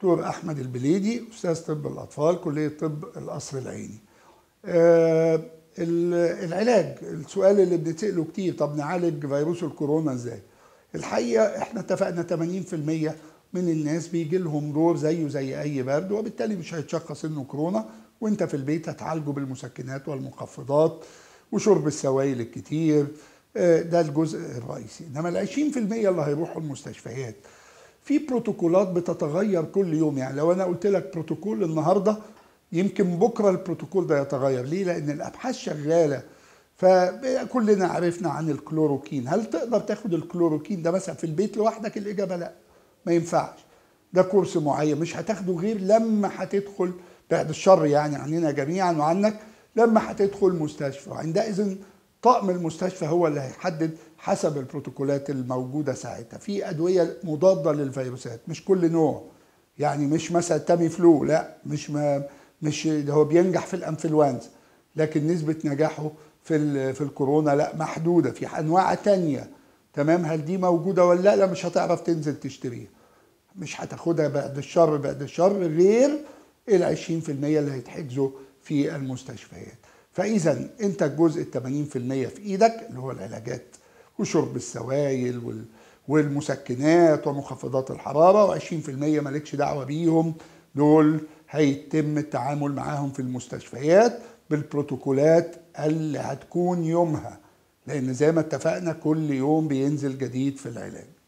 دكتور احمد البليدي استاذ طب الاطفال كليه طب القصر العيني آه العلاج السؤال اللي بنتساله كتير طب نعالج فيروس الكورونا ازاي الحقيقه احنا اتفقنا 80% من الناس بيجي لهم دور زيه زي اي برد وبالتالي مش هيتشخص انه كورونا وانت في البيت هتعالجه بالمسكنات والمخفضات وشرب السوائل الكتير آه، ده الجزء الرئيسي انما ال 20% اللي هيروحوا المستشفيات في بروتوكولات بتتغير كل يوم يعني لو انا قلت لك بروتوكول النهارده يمكن بكره البروتوكول ده يتغير ليه لان الابحاث شغاله فكلنا عرفنا عن الكلوروكين هل تقدر تاخد الكلوروكين ده مثلا في البيت لوحدك الاجابه لا ما ينفعش ده كورس معين مش هتاخده غير لما هتدخل بعد الشر يعني عننا جميعا وعنك لما هتدخل مستشفى عندئذ طقم المستشفى هو اللي هيحدد حسب البروتوكولات الموجودة ساعتها في أدوية مضادة للفيروسات مش كل نوع يعني مش مثلا تامي فلو لا مش ما مش هو بينجح في الانفلونزا لكن نسبة نجاحه في في الكورونا لا محدودة في أنواع تانية تمام هل دي موجودة ولا لا, لا مش هتعرف تنزل تشتريها مش هتاخدها بعد الشر بعد الشر غير ال 20% اللي هيتحجزوا في المستشفيات فاذا انت الجزء ال 80% في ايدك اللي هو العلاجات وشرب السوائل وال والمسكنات ومخفضات الحرارة و20% مالكش دعوة بيهم دول هيتم التعامل معاهم في المستشفيات بالبروتوكولات اللي هتكون يومها لأن زي ما اتفقنا كل يوم بينزل جديد في العلاج